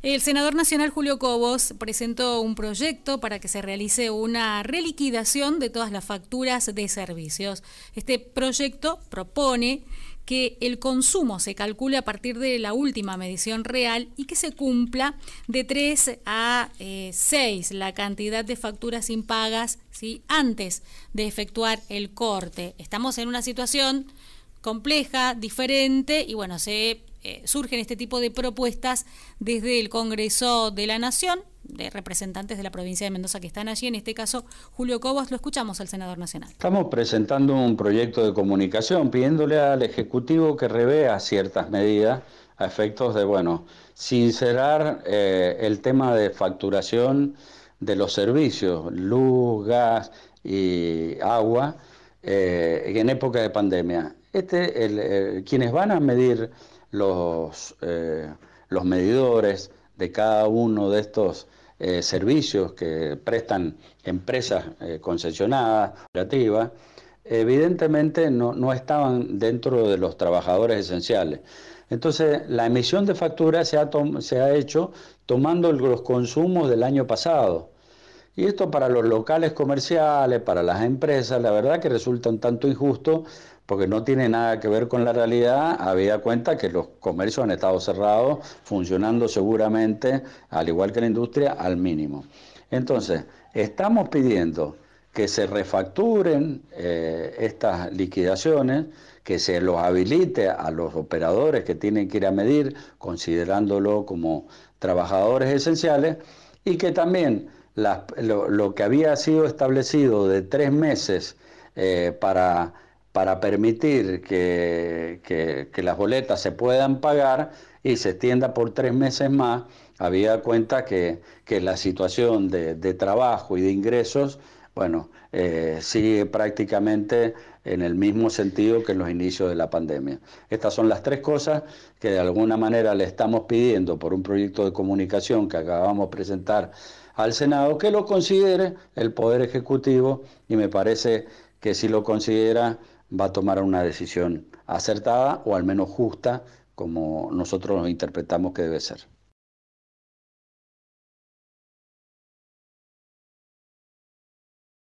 El senador nacional Julio Cobos presentó un proyecto para que se realice una reliquidación de todas las facturas de servicios. Este proyecto propone que el consumo se calcule a partir de la última medición real y que se cumpla de 3 a 6 eh, la cantidad de facturas impagas ¿sí? antes de efectuar el corte. Estamos en una situación compleja, diferente y bueno, se eh, surgen este tipo de propuestas desde el Congreso de la Nación, de representantes de la provincia de Mendoza que están allí, en este caso Julio Cobos, lo escuchamos al senador nacional. Estamos presentando un proyecto de comunicación pidiéndole al Ejecutivo que revea ciertas medidas a efectos de, bueno, sincerar eh, el tema de facturación de los servicios, luz, gas y agua, eh, en época de pandemia. Este, quienes van a medir los, eh, los medidores de cada uno de estos eh, servicios que prestan empresas eh, concesionadas, operativas, evidentemente no, no, estaban dentro de los trabajadores esenciales. Entonces, la emisión de factura se ha, se ha hecho tomando los consumos del año pasado. Y esto para los locales comerciales, para las empresas, la verdad que resulta un tanto injusto porque no tiene nada que ver con la realidad, había cuenta que los comercios han estado cerrados, funcionando seguramente, al igual que la industria, al mínimo. Entonces, estamos pidiendo que se refacturen eh, estas liquidaciones, que se los habilite a los operadores que tienen que ir a medir, considerándolo como trabajadores esenciales, y que también lo, que había sido establecido de tres meses eh, para, para permitir que, las boletas se puedan pagar y se extienda por tres meses más, había cuenta que, la situación de, trabajo y de ingresos, bueno, eh, sigue prácticamente en el mismo sentido que en los inicios de la pandemia. Estas son las tres cosas que de alguna manera le estamos pidiendo por un proyecto de comunicación que acabamos de presentar al Senado que lo considere el Poder Ejecutivo y me parece que si lo considera va a tomar una decisión acertada o al menos justa como nosotros nos interpretamos que debe ser.